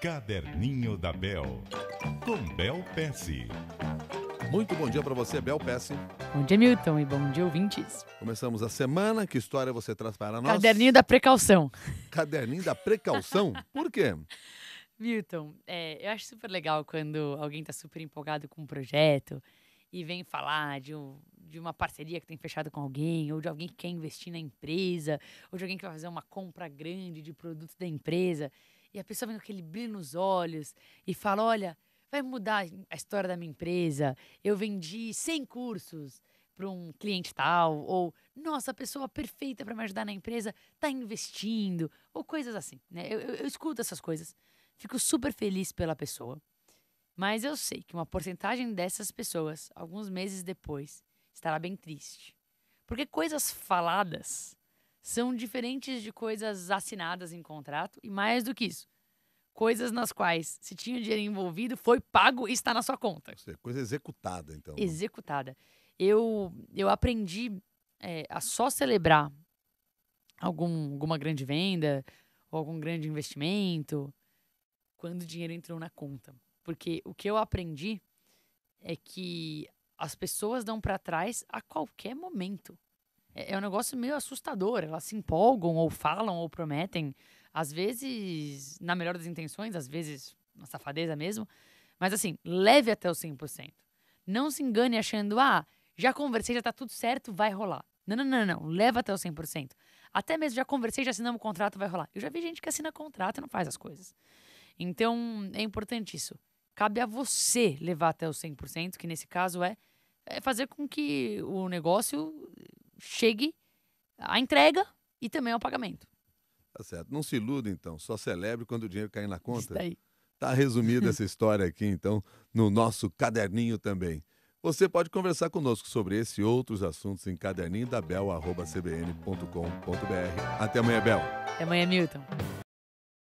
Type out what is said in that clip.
Caderninho da Bel, com Bel Pesce. Muito bom dia para você, Bel Pesce. Bom dia, Milton, e bom dia, ouvintes. Começamos a semana. Que história você traz para nós? Caderninho da precaução. Caderninho da precaução? Por quê? Milton, é, eu acho super legal quando alguém está super empolgado com um projeto e vem falar de, um, de uma parceria que tem fechado com alguém, ou de alguém que quer investir na empresa, ou de alguém que vai fazer uma compra grande de produto da empresa. E a pessoa vem com aquele brilho nos olhos e fala: olha, vai mudar a história da minha empresa. Eu vendi 100 cursos para um cliente tal, ou nossa, a pessoa perfeita para me ajudar na empresa está investindo, ou coisas assim. Né? Eu, eu, eu escuto essas coisas, fico super feliz pela pessoa, mas eu sei que uma porcentagem dessas pessoas, alguns meses depois, estará bem triste. Porque coisas faladas são diferentes de coisas assinadas em contrato e mais do que isso, coisas nas quais se tinha dinheiro envolvido, foi pago e está na sua conta. Seja, coisa executada, então. Né? Executada. Eu, eu aprendi é, a só celebrar algum, alguma grande venda ou algum grande investimento quando o dinheiro entrou na conta. Porque o que eu aprendi é que as pessoas dão para trás a qualquer momento. É, é, um negócio meio assustador. Elas se empolgam ou falam ou prometem, às vezes na melhor das intenções, às vezes na safadeza mesmo. Mas assim, leve até o 100%. Não se engane achando, ah, já conversei, já tá tudo certo, vai rolar. Não, não, não, não. Leva até o 100%. Até mesmo já conversei, já assinamos o contrato, vai rolar. Eu já vi gente que assina contrato e não faz as coisas. Então, é importante isso. Cabe a você levar até o 100%, que nesse caso é, é fazer com que o negócio chegue a entrega e também ao pagamento. Tá certo. Não se iluda, então. Só celebre quando o dinheiro cair na conta. Isso daí. Tá resumida essa história aqui, então, no nosso caderninho também. Você pode conversar conosco sobre esse e outros assuntos em caderninho da Bel, arroba, cbn.com.br. Até amanhã, Bel. Até amanhã, Milton.